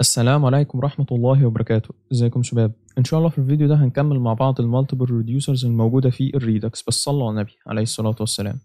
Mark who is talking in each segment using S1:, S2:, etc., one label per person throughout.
S1: السلام عليكم ورحمة الله وبركاته ازيكم شباب ان شاء الله في الفيديو ده هنكمل مع بعض المالتيبل ريديوسرز الموجودة في الريدكس بس صلوا على النبي عليه الصلاة والسلام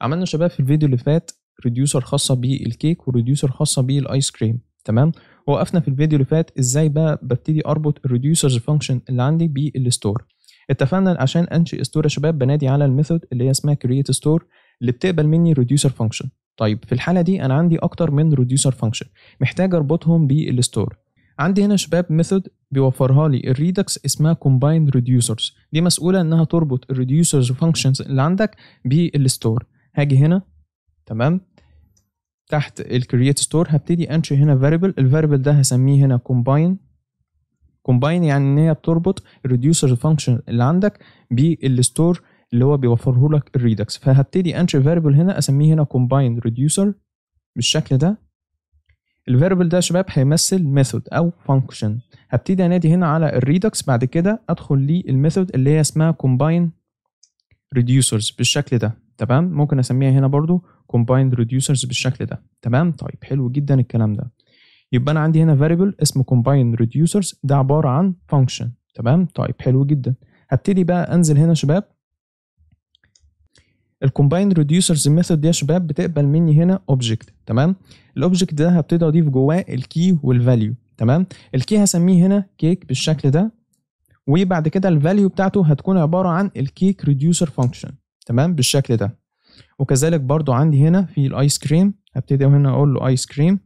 S1: عملنا شباب في الفيديو اللي فات ريديوسر خاصة بالكيك وريديوسر خاصة بالايس كريم تمام وقفنا في الفيديو اللي فات ازاي بقى ببتدي اربط الريديوسرز فانكشن اللي عندي بالستور اتفقنا عشان انشئ ستور يا شباب بنادي على الميثود اللي هي اسمها كرييت ستور اللي بتقبل مني الريديوسر فانكشن طيب في الحاله دي انا عندي اكتر من ريديوسر فانكشن محتاج اربطهم بالستور عندي هنا شباب ميثود بيوفرها لي الريدكس اسمها كومباين ريديوسرز دي مسؤوله انها تربط الريديوسرز فانكشنز اللي عندك بالستور هاجي هنا تمام تحت الكرييت ستور هبتدي انشئ هنا فاريبل الفاريبل ده هسميه هنا كومباين كومباين يعني ان هي بتربط الريديوسر فانكشن اللي عندك بالستور اللي هو بيوفره لك الريدكس فهبتدي انشر فاريبل هنا اسميه هنا كومبايند ريديوسر بالشكل ده الفاريبل ده يا شباب هيمثل ميثود او فانكشن هبتدي انادي هنا على الريدكس بعد كده ادخل للميثود اللي هي اسمها كومباين ريديوسرز بالشكل ده تمام ممكن اسميها هنا برضو كومبايند ريديوسرز بالشكل ده تمام طيب حلو جدا الكلام ده يبقى انا عندي هنا فاريبل اسمه كومبايند ريديوسرز ده عباره عن فانكشن تمام طيب حلو جدا هبتدي بقى انزل هنا شباب الكومبايند ريديوسرز ميثود يا شباب بتقبل مني هنا اوبجكت تمام الاوبجكت ده هبتدي اضيف جواه الكي والفاليو تمام الكي هسميه هنا كيك بالشكل ده وبعد كده الفاليو بتاعته هتكون عباره عن الكيك ريديوسر فانكشن تمام بالشكل ده وكذلك برضو عندي هنا في الايس كريم هبتدي هنا اقول له ايس كريم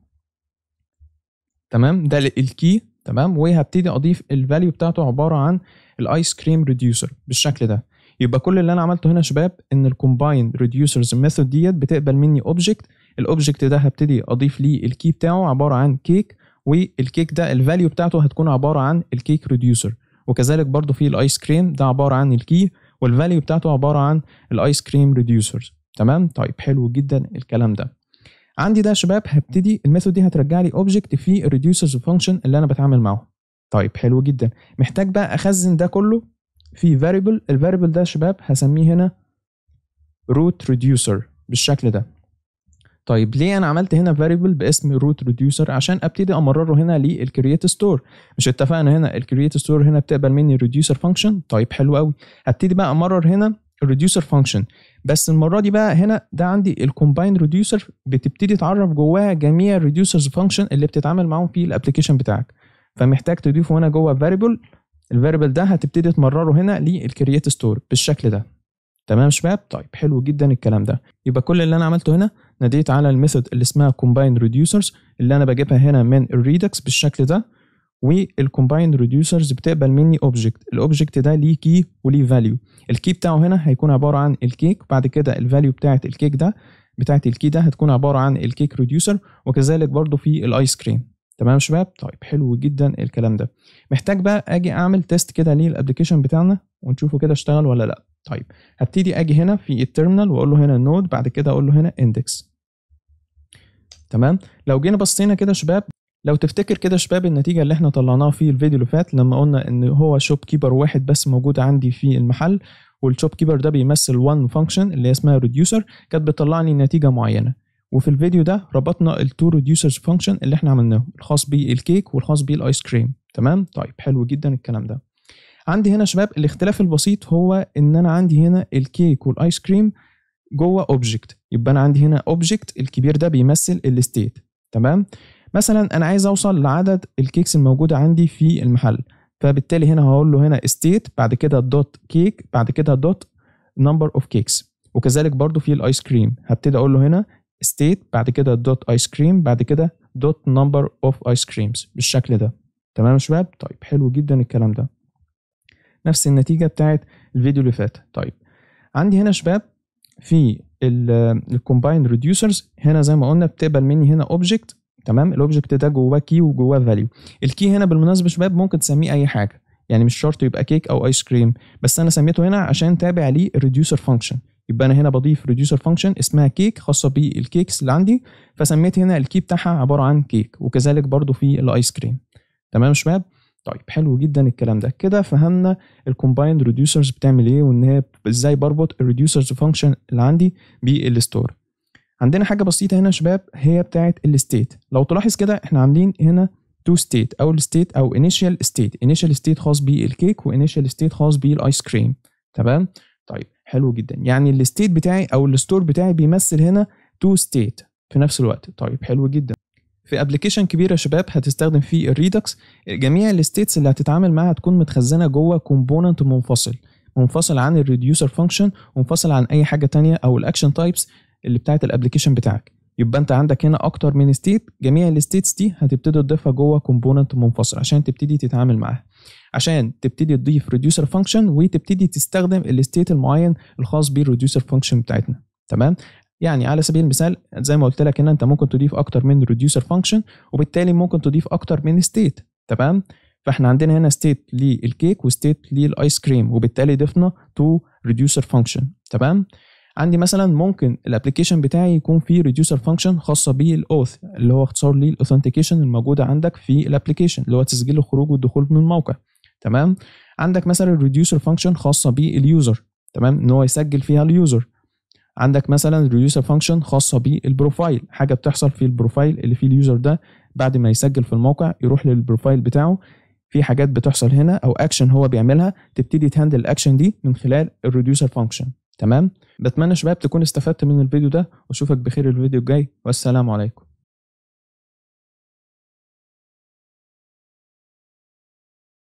S1: تمام ده الكي تمام وهبتدي اضيف الفاليو بتاعته عباره عن الايس كريم ريديوسر بالشكل ده يبقى كل اللي انا عملته هنا شباب ان الكومباين ريديوسرز ميثود ديت بتقبل مني اوبجكت الاوبجكت ده هبتدي اضيف ليه الكي بتاعه عباره عن كيك والكيك ده الفاليو بتاعته هتكون عباره عن الكيك ريديوسر وكذلك برضو في الايس كريم ده عباره عن الكي والفاليو بتاعته عباره عن الايس كريم ريديوسر تمام طيب حلو جدا الكلام ده عندي ده يا شباب هبتدي الميثود دي هترجع لي اوبجكت في الريديوسرز فانكشن اللي انا بتعامل معاهم طيب حلو جدا محتاج بقى اخزن ده كله في variable الفاريبل ده شباب هسميه هنا root reducer بالشكل ده طيب ليه انا عملت هنا variable باسم root reducer عشان ابتدي امرره هنا للكرييت store مش اتفقنا هنا الكرييت store هنا بتقبل مني reducer function طيب حلو قوي هبتدي بقى امرر هنا الريديوسر فانكشن بس المره دي بقى هنا ده عندي الكومباين ريديوسر بتبتدي تعرف جواها جميع الريديوسرز فانكشن اللي بتتعامل معاهم في الابلكيشن بتاعك فمحتاج تضيفه هنا جوه فاريبل الفاريبل ده هتبتدي تمرره هنا للكرييت ستور بالشكل ده تمام شباب طيب حلو جدا الكلام ده يبقى كل اللي انا عملته هنا ناديت على الميثود اللي اسمها كومباين ريديوسرز اللي انا بجيبها هنا من الريدكس بالشكل ده والكومباين ريديوسرز بتقبل مني اوبجكت الاوبجكت ده ليه كي وليه فاليو الكي بتاعه هنا هيكون عباره عن الكيك بعد كده الفاليو بتاعه الكيك ده بتاعه الكي ده هتكون عباره عن الكيك ريديوسر وكذلك برضو في الايس كريم تمام شباب طيب حلو جدا الكلام ده محتاج بقى اجي اعمل تيست كده للابلكيشن بتاعنا ونشوفه كده اشتغل ولا لا طيب هبتدي اجي هنا في التيرمينال واقول له هنا نود بعد كده اقول له هنا اندكس تمام لو جينا بصينا كده شباب لو تفتكر كده شباب النتيجه اللي احنا طلعناها في الفيديو اللي فات لما قلنا ان هو شوب كيبر واحد بس موجود عندي في المحل والشوب كيبر ده بيمثل وان فانكشن اللي اسمها ريديوسر كانت بتطلع لي نتيجه معينه وفي الفيديو ده ربطنا التو ريديوسرز فانكشن اللي احنا عملناه الخاص بالكيك والخاص بالايس كريم تمام طيب حلو جدا الكلام ده عندي هنا شباب الاختلاف البسيط هو ان انا عندي هنا الكيك والايس كريم جوه اوبجكت يبقى انا عندي هنا اوبجكت الكبير ده بيمثل الستيت تمام مثلا انا عايز اوصل لعدد الكيكس الموجوده عندي في المحل فبالتالي هنا هقول له هنا ستيت بعد كده دوت كيك بعد كده دوت نمبر اوف كيكس وكذلك برضو في الايس كريم هبتدي اقول له هنا state بعد كده دوت ايس كريم بعد كده دوت نمبر اوف ايس كريمز بالشكل ده تمام يا شباب طيب حلو جدا الكلام ده نفس النتيجه بتاعت الفيديو اللي فات طيب عندي هنا شباب في الكومباين ريديوسرز هنا زي ما قلنا بتقبل مني هنا اوبجكت تمام الاوبجكت ده جواه كي وجواه فاليو الكي هنا بالمناسبه شباب ممكن تسميه اي حاجه يعني مش شرط يبقى كيك او ايس كريم بس انا سميته هنا عشان تابع ليه الريديوسر فانكشن يبقى انا هنا بضيف ريديوسر فانكشن اسمها كيك خاصه بالكيكس اللي عندي فسميت هنا الكي بتاعها عباره عن كيك وكذلك برضو في الايس كريم تمام يا شباب طيب حلو جدا الكلام ده كده فهمنا الكومبايند ريديوسرز بتعمل ايه وان هي ازاي بربط الريديوسرز فانكشن اللي عندي بالستور عندنا حاجه بسيطه هنا يا شباب هي بتاعه الستيت لو تلاحظ كده احنا عاملين هنا تو ستيت او الستيت او انيشال ستيت انيشال ستيت خاص بالكيك وانيشال ستيت خاص بالايس كريم تمام طيب حلو جدا يعني الستيت بتاعي او الستور بتاعي بيمثل هنا تو ستيت في نفس الوقت طيب حلو جدا في ابلكيشن كبير يا شباب هتستخدم فيه الريدكس جميع الستيتس اللي هتتعامل معاها هتكون متخزنه جوه كومبوننت منفصل منفصل عن الريديوسر فانكشن ومنفصل عن اي حاجه تانية او الاكشن تايبس اللي بتاعت الابلكيشن بتاعك يبقى انت عندك هنا اكتر من ستيت جميع الستيتس دي هتبتدي تضيفها جوه كومبوننت منفصل عشان تبتدي تتعامل معاها عشان تبتدي تضيف ريديوسر فانكشن وتبتدي تستخدم الستيت المعين الخاص بالريديوسر فانكشن بتاعتنا تمام يعني على سبيل المثال زي ما قلت لك هنا انت ممكن تضيف اكتر من ريديوسر فانكشن وبالتالي ممكن تضيف اكتر من ستيت تمام فاحنا عندنا هنا ستيت للكيك وستيت للايس كريم وبالتالي ضفنا تو ريديوسر فانكشن تمام عندي مثلا ممكن الابلكيشن بتاعي يكون فيه ريديوسر فانكشن خاصه بالاوث اللي هو اختصار للاوثنتيكيشن الموجوده عندك في الابلكيشن اللي هو تسجيل الخروج والدخول من الموقع تمام عندك مثلا الريديوسر فانكشن خاصه باليوزر تمام ان هو يسجل فيها اليوزر عندك مثلا ريديوسر فانكشن خاصه بالبروفايل حاجه بتحصل في البروفايل اللي فيه اليوزر ده بعد ما يسجل في الموقع يروح للبروفايل بتاعه في حاجات بتحصل هنا او اكشن هو بيعملها تبتدي تهندل الاكشن دي من خلال الريديوسر فانكشن تمام بتمنى شباب تكون استفدت من الفيديو ده واشوفك بخير الفيديو الجاي والسلام عليكم